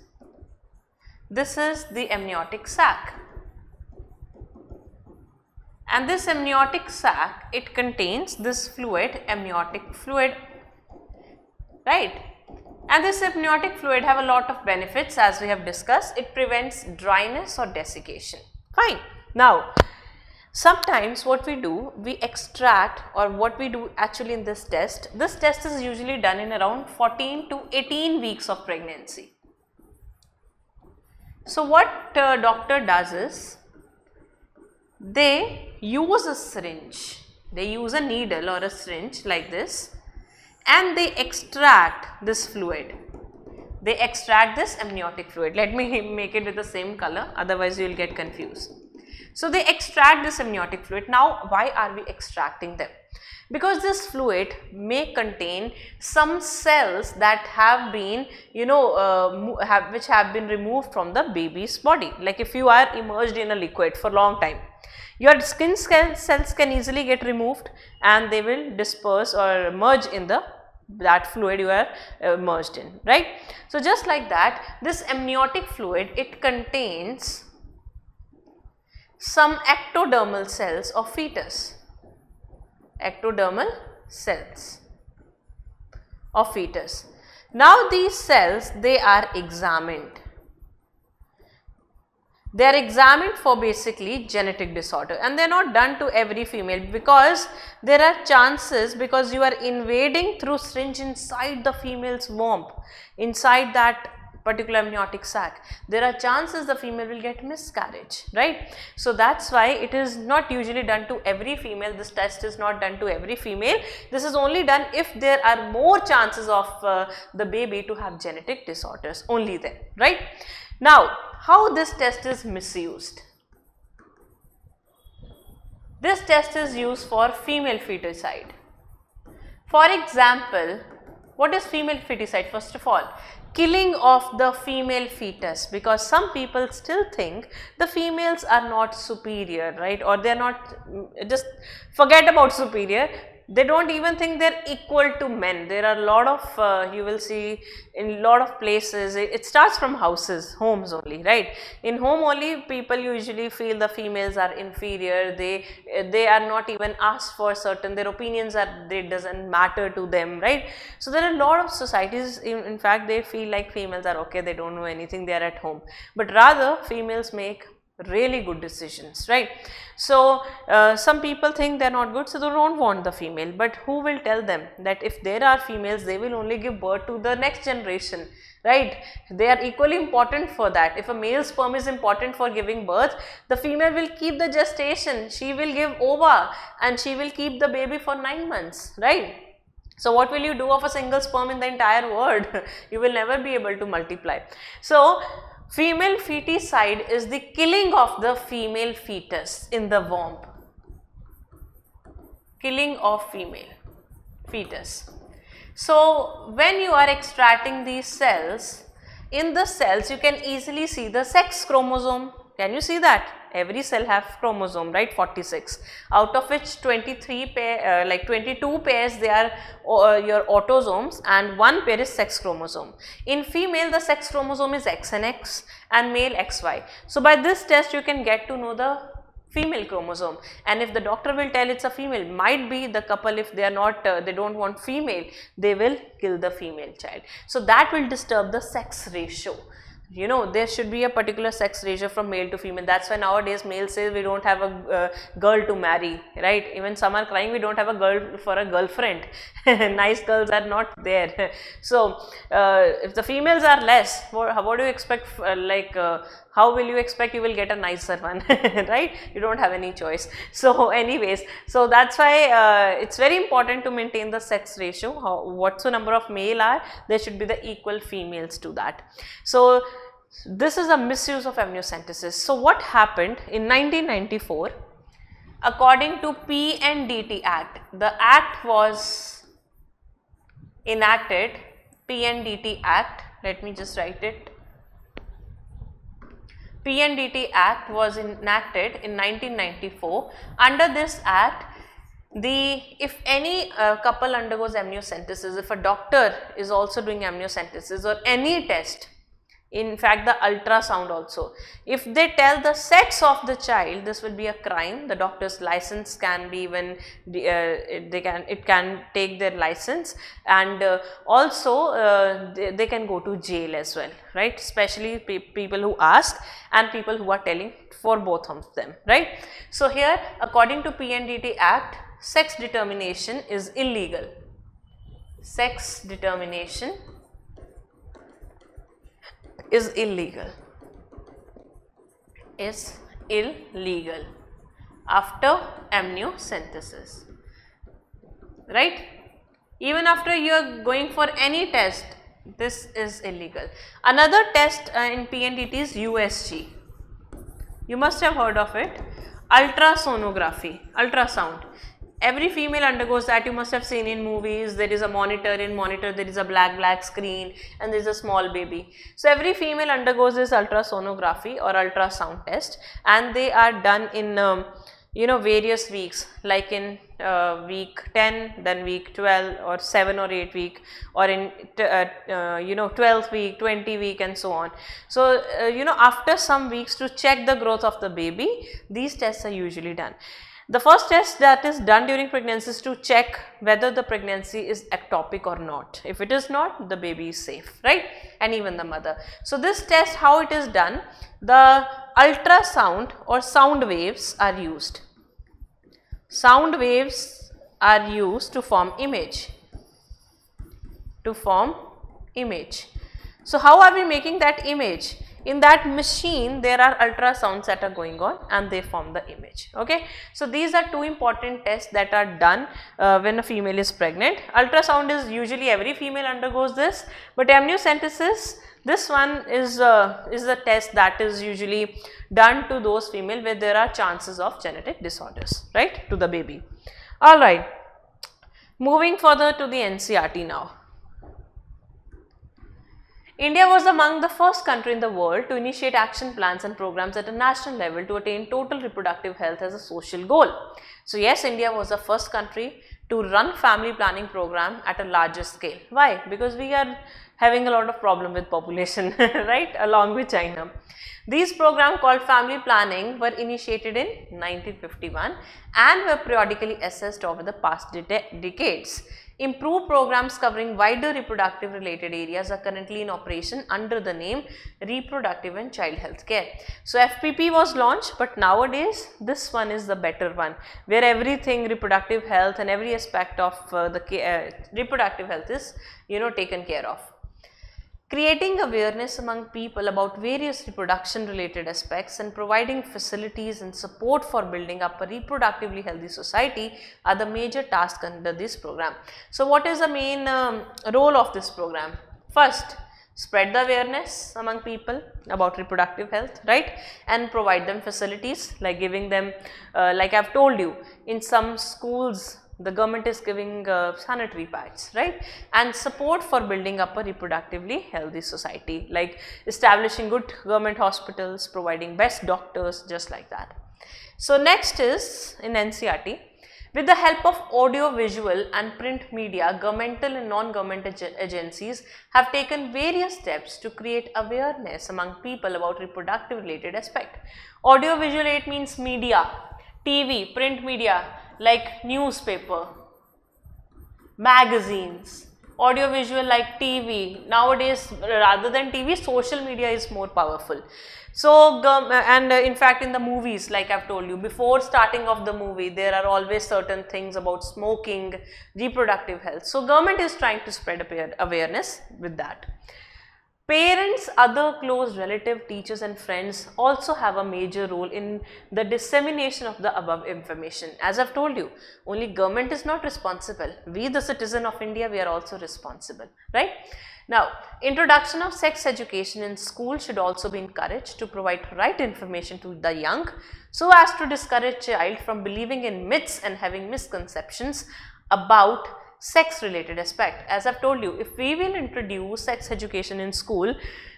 this is the amniotic sac. And this amniotic sac, it contains this fluid, amniotic fluid, right? And this amniotic fluid have a lot of benefits as we have discussed. It prevents dryness or desiccation. Fine. Now, sometimes what we do, we extract or what we do actually in this test, this test is usually done in around 14 to 18 weeks of pregnancy. So, what uh, doctor does is they use a syringe, they use a needle or a syringe like this and they extract this fluid. They extract this amniotic fluid. Let me make it with the same color otherwise you will get confused. So, they extract this amniotic fluid. Now, why are we extracting them? because this fluid may contain some cells that have been you know uh, have, which have been removed from the baby's body like if you are immersed in a liquid for long time your skin cells can easily get removed and they will disperse or merge in the that fluid you are uh, immersed in right. So, just like that this amniotic fluid it contains some ectodermal cells of fetus ectodermal cells of fetus. Now these cells they are examined. They are examined for basically genetic disorder and they are not done to every female because there are chances because you are invading through syringe inside the female's womb, inside that particular amniotic sac, there are chances the female will get miscarriage, right. So that's why it is not usually done to every female, this test is not done to every female. This is only done if there are more chances of uh, the baby to have genetic disorders, only then, right. Now, how this test is misused? This test is used for female feticide. For example, what is female feticide first of all? killing of the female fetus because some people still think the females are not superior right or they are not mm, just forget about superior they don't even think they're equal to men. There are a lot of, uh, you will see in lot of places, it, it, starts from houses, homes only, right. In home only, people usually feel the females are inferior, they, they are not even asked for certain, their opinions are, they doesn't matter to them, right. So there are a lot of societies, in, in fact, they feel like females are okay, they don't know anything, they are at home. But rather, females make really good decisions, right. So, uh, some people think they are not good, so they do not want the female, but who will tell them that if there are females, they will only give birth to the next generation, right. They are equally important for that. If a male sperm is important for giving birth, the female will keep the gestation, she will give ova and she will keep the baby for 9 months, right. So what will you do of a single sperm in the entire world? you will never be able to multiply. So Female feticide is the killing of the female fetus in the womb. Killing of female fetus. So, when you are extracting these cells, in the cells you can easily see the sex chromosome can you see that? Every cell have chromosome, right? 46. Out of which 23 pair, uh, like 22 pairs, they are uh, your autosomes and one pair is sex chromosome. In female, the sex chromosome is X and X and male XY. So, by this test, you can get to know the female chromosome and if the doctor will tell it's a female might be the couple if they are not uh, they don't want female they will kill the female child so that will disturb the sex ratio you know there should be a particular sex ratio from male to female that's why nowadays males say we don't have a uh, girl to marry right even some are crying we don't have a girl for a girlfriend nice girls are not there so uh, if the females are less what, what do you expect uh, like uh, how will you expect you will get a nicer one right you don't have any choice so anyways so that's why uh, it's very important to maintain the sex ratio how, what's the number of male are there should be the equal females to that so this is a misuse of amniocentesis. So what happened in 1994 according to PNDT Act, the act was enacted PNDT Act, let me just write it. PNDT Act was enacted in 1994. Under this act, the if any uh, couple undergoes amniocentesis, if a doctor is also doing amniocentesis or any test in fact the ultrasound also. If they tell the sex of the child this will be a crime the doctor's license can be even uh, they can it can take their license and uh, also uh, they, they, can go to jail as well right especially pe people who ask and people who are telling for both of them right. So here according to PNDT act sex determination is illegal sex determination is illegal is illegal after amniocentesis right even after you are going for any test this is illegal another test uh, in pndt is usg you must have heard of it ultrasonography ultrasound every female undergoes that you must have seen in movies there is a monitor in monitor there is a black black screen and there is a small baby so every female undergoes this ultrasonography or ultrasound test and they are done in um, you know various weeks like in uh, week 10 then week 12 or 7 or 8 week or in uh, uh, you know 12th week 20 week and so on so uh, you know after some weeks to check the growth of the baby these tests are usually done the first test that is done during pregnancy is to check whether the pregnancy is ectopic or not. If it is not, the baby is safe, right? And even the mother. So this test, how it is done? The ultrasound or sound waves are used. Sound waves are used to form image, to form image. So how are we making that image? in that machine there are ultrasounds that are going on and they form the image okay. So these are two important tests that are done uh, when a female is pregnant. Ultrasound is usually every female undergoes this but amniocentesis this one is, uh, is a test that is usually done to those female where there are chances of genetic disorders right to the baby. Alright moving further to the NCRT now. India was among the first country in the world to initiate action plans and programs at a national level to attain total reproductive health as a social goal. So yes, India was the first country to run family planning program at a larger scale. Why? Because we are having a lot of problem with population, right, along with China. These programs called family planning were initiated in 1951 and were periodically assessed over the past de decades. Improved programs covering wider reproductive related areas are currently in operation under the name Reproductive and Child Health Care. So, FPP was launched but nowadays this one is the better one where everything reproductive health and every aspect of uh, the uh, reproductive health is you know taken care of creating awareness among people about various reproduction related aspects and providing facilities and support for building up a reproductively healthy society are the major tasks under this program. So, what is the main um, role of this program? First, spread the awareness among people about reproductive health, right? And provide them facilities like giving them, uh, like I have told you, in some schools the government is giving uh, sanitary pads, right? And support for building up a reproductively healthy society, like establishing good government hospitals, providing best doctors, just like that. So next is in NCRT, with the help of audio-visual and print media, governmental and non-governmental agencies have taken various steps to create awareness among people about reproductive related aspect. Audio-visual aid means media, TV, print media, like newspaper, magazines, audiovisual like TV. Nowadays, rather than TV, social media is more powerful. So, and uh, in fact, in the movies, like I've told you, before starting of the movie, there are always certain things about smoking, reproductive health. So, government is trying to spread awareness with that. Parents, other close relative, teachers and friends also have a major role in the dissemination of the above information. As I've told you, only government is not responsible. We the citizen of India, we are also responsible, right? Now, introduction of sex education in school should also be encouraged to provide right information to the young so as to discourage child from believing in myths and having misconceptions about sex related aspect. As I've told you, if we will introduce sex education in school,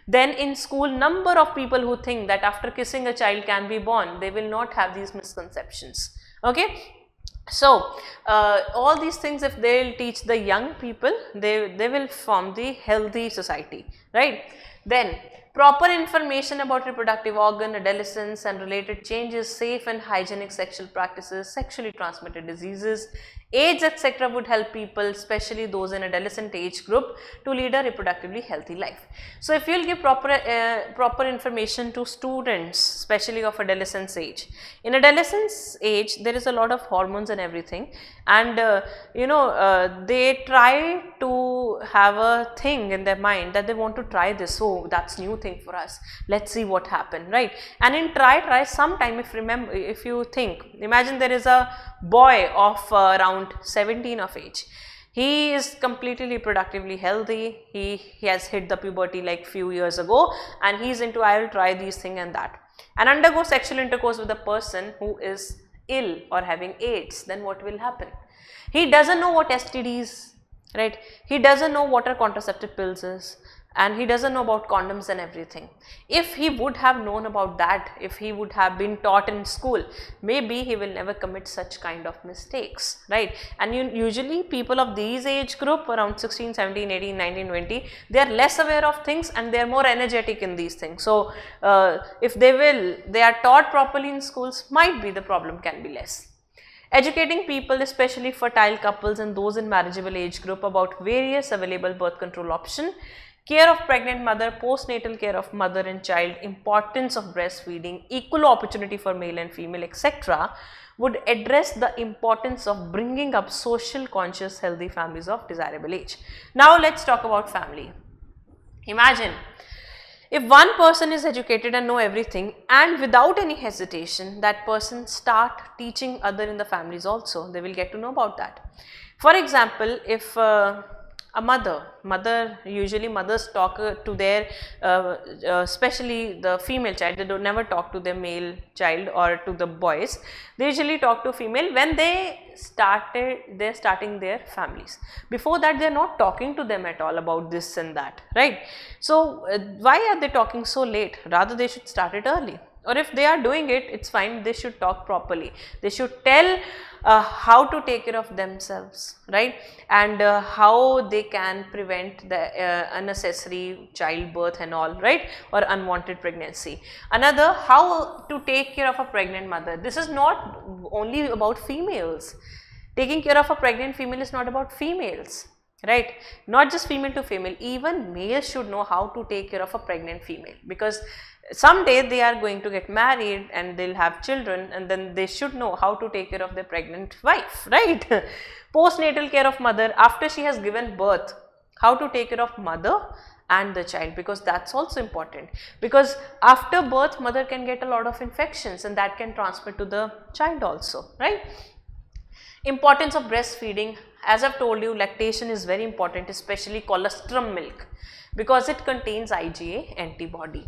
then in school number of people who think that after kissing a child can be born, they will not have these misconceptions. Okay, so, uh, all these things if they will teach the young people, they, they will form the healthy society, right. Then proper information about reproductive organ, adolescence and related changes, safe and hygienic sexual practices, sexually transmitted diseases, Age etc. would help people, especially those in adolescent age group to lead a reproductively healthy life. So, if you will give proper, uh, proper information to students, especially of adolescence age. In adolescence age, there is a lot of hormones and everything and uh, you know, uh, they try to have a thing in their mind that they want to try this. Oh, that's new thing for us. Let's see what happen, right? And in try, try sometime if remember, if you think, imagine there is a boy of uh, around around 17 of age. He is completely productively healthy. He, he has hit the puberty like few years ago and he's into I will try these thing and that. And undergo sexual intercourse with a person who is ill or having AIDS, then what will happen? He doesn't know what STDs, right? He doesn't know what are contraceptive pills is and he doesn't know about condoms and everything. If he would have known about that, if he would have been taught in school, maybe he will never commit such kind of mistakes, right? And usually people of these age group around 16, 17, 18, 19, 20, they are less aware of things and they are more energetic in these things. So, uh, if they will, they are taught properly in schools, might be the problem can be less. Educating people, especially fertile couples and those in marriageable age group about various available birth control option care of pregnant mother, postnatal care of mother and child, importance of breastfeeding, equal opportunity for male and female, etc. would address the importance of bringing up social conscious healthy families of desirable age. Now let's talk about family. Imagine if one person is educated and know everything and without any hesitation that person start teaching other in the families also they will get to know about that. For example, if uh, a mother. Mother usually mothers talk uh, to their, uh, uh, especially the female child. They don't never talk to their male child or to the boys. They usually talk to female when they started. They're starting their families. Before that, they're not talking to them at all about this and that, right? So uh, why are they talking so late? Rather, they should start it early or if they are doing it it's fine they should talk properly they should tell uh, how to take care of themselves right and uh, how they can prevent the uh, unnecessary childbirth and all right or unwanted pregnancy another how to take care of a pregnant mother this is not only about females taking care of a pregnant female is not about females right not just female to female even males should know how to take care of a pregnant female because someday they are going to get married and they'll have children and then they should know how to take care of their pregnant wife, right? Postnatal care of mother after she has given birth, how to take care of mother and the child because that's also important because after birth mother can get a lot of infections and that can transfer to the child also, right? Importance of breastfeeding as I've told you lactation is very important especially colostrum milk because it contains IgA antibody.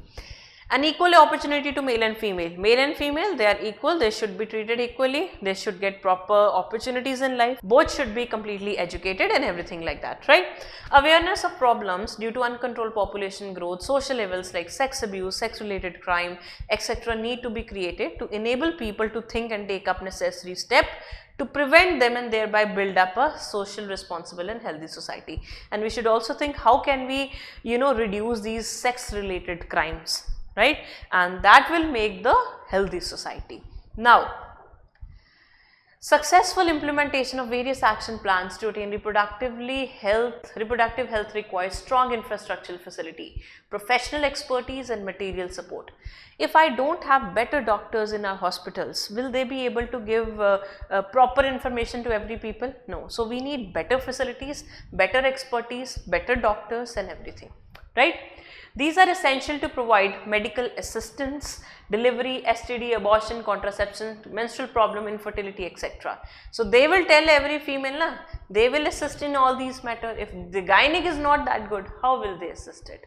An equal opportunity to male and female. Male and female, they are equal, they should be treated equally, they should get proper opportunities in life, both should be completely educated and everything like that, right? Awareness of problems due to uncontrolled population growth, social evils like sex abuse, sex related crime, etc. need to be created to enable people to think and take up necessary steps to prevent them and thereby build up a social responsible and healthy society. And we should also think how can we, you know, reduce these sex related crimes right and that will make the healthy society. Now, successful implementation of various action plans to attain reproductively health, reproductive health requires strong infrastructural facility, professional expertise and material support. If I don't have better doctors in our hospitals, will they be able to give uh, uh, proper information to every people? No. So, we need better facilities, better expertise, better doctors and everything, right. These are essential to provide medical assistance, delivery, STD, abortion, contraception, menstrual problem, infertility, etc. So they will tell every female, na, they will assist in all these matters. If the gynec is not that good, how will they assist it?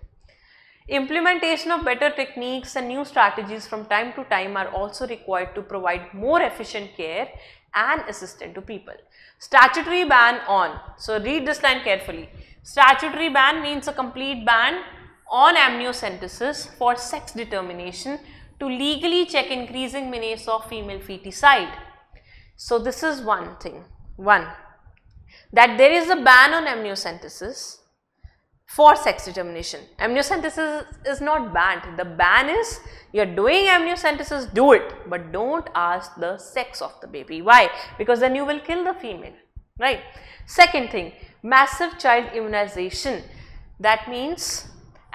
Implementation of better techniques and new strategies from time to time are also required to provide more efficient care and assistance to people. Statutory ban on, so read this line carefully. Statutory ban means a complete ban on amniocentesis for sex determination to legally check increasing menace of female feticide. So this is one thing, one, that there is a ban on amniocentesis for sex determination. Amniocentesis is not banned. The ban is you're doing amniocentesis, do it, but don't ask the sex of the baby. Why? Because then you will kill the female, right? Second thing, massive child immunization. That means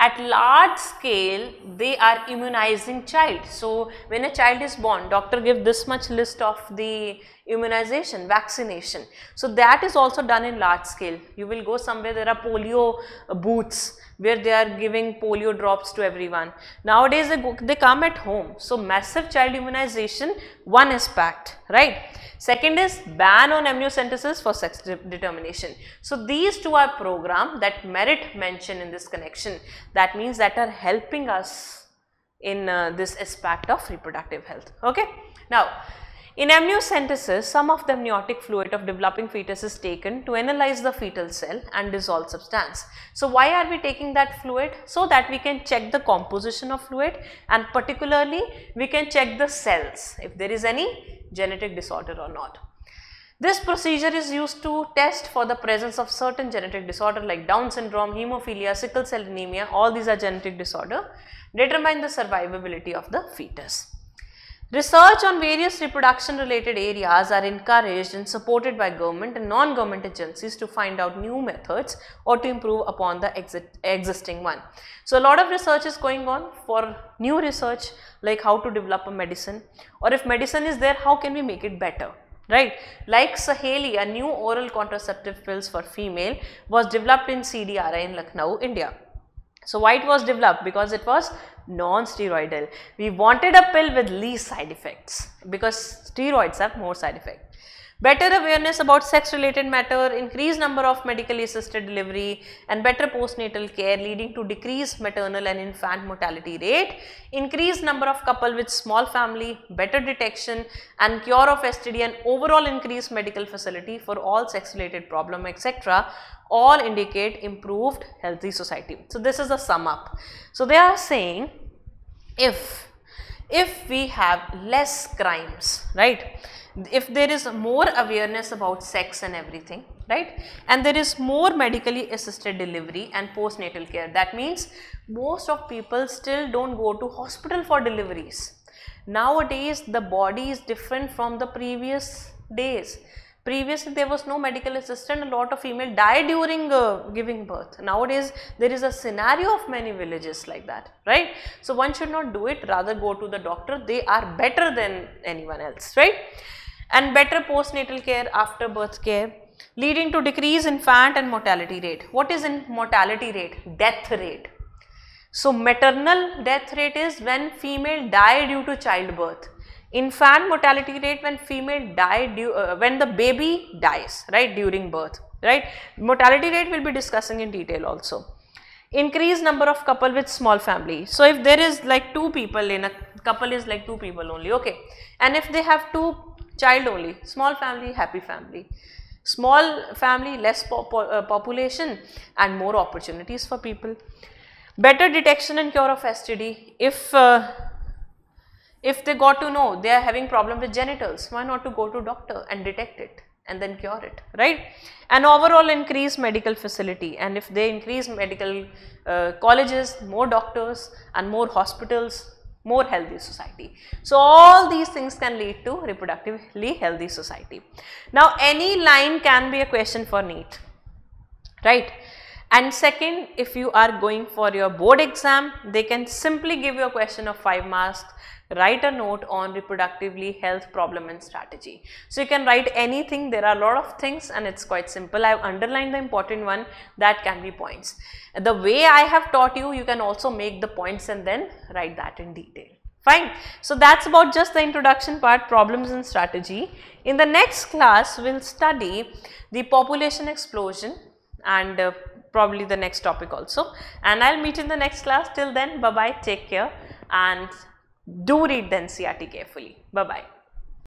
at large scale they are immunizing child. So when a child is born, doctor give this much list of the immunization, vaccination. So that is also done in large scale. You will go somewhere there are polio booths where they are giving polio drops to everyone. Nowadays they, go, they come at home. So massive child immunization, one is packed, right? Second is ban on amniocentesis for sex de determination. So these two are programs that merit mention in this connection. That means that are helping us in uh, this aspect of reproductive health. Okay. Now, in amniocentesis, some of the amniotic fluid of developing fetus is taken to analyze the fetal cell and dissolved substance. So, why are we taking that fluid? So that we can check the composition of fluid and particularly we can check the cells if there is any genetic disorder or not. This procedure is used to test for the presence of certain genetic disorder like Down syndrome, hemophilia, sickle cell anemia, all these are genetic disorder, determine the survivability of the fetus. Research on various reproduction related areas are encouraged and supported by government and non-government agencies to find out new methods or to improve upon the existing one. So, a lot of research is going on for new research like how to develop a medicine or if medicine is there how can we make it better right. Like Saheli, a new oral contraceptive pills for female was developed in CDRI in Lucknow, India. So, why it was developed? Because it was non-steroidal. We wanted a pill with least side effects because steroids have more side effects better awareness about sex related matter, increased number of medically assisted delivery and better postnatal care leading to decreased maternal and infant mortality rate, increased number of couple with small family, better detection and cure of STD and overall increased medical facility for all sex related problem etc all indicate improved healthy society. So, this is a sum up. So, they are saying if if we have less crimes right if there is more awareness about sex and everything, right? And there is more medically assisted delivery and postnatal care. That means most of people still don't go to hospital for deliveries. Nowadays, the body is different from the previous days. Previously, there was no medical assistant. A lot of female die during uh, giving birth. Nowadays, there is a scenario of many villages like that, right? So, one should not do it. Rather, go to the doctor. They are better than anyone else, right? and better postnatal care after birth care leading to decrease in infant and mortality rate. What is in mortality rate? Death rate. So maternal death rate is when female die due to childbirth. Infant mortality rate when female die due, uh, when the baby dies, right, during birth, right. Mortality rate we will be discussing in detail also. Increased number of couple with small family. So if there is like two people in a couple is like two people only, okay. And if they have two child only, small family, happy family. Small family, less uh, population and more opportunities for people. Better detection and cure of STD. If uh, if they got to know they are having problem with genitals, why not to go to doctor and detect it and then cure it, right? And overall increase medical facility and if they increase medical uh, colleges, more doctors and more hospitals, more healthy society. So all these things can lead to reproductively healthy society. Now any line can be a question for NEET, right? And second, if you are going for your board exam, they can simply give you a question of 5 marks, write a note on reproductively health problem and strategy. So you can write anything, there are a lot of things and it's quite simple. I have underlined the important one that can be points. The way I have taught you, you can also make the points and then write that in detail. Fine. So that's about just the introduction part, problems and strategy. In the next class, we'll study the population explosion and uh, probably the next topic also. And I'll meet in the next class. Till then, bye bye, take care and do read the NCRT carefully. Bye bye.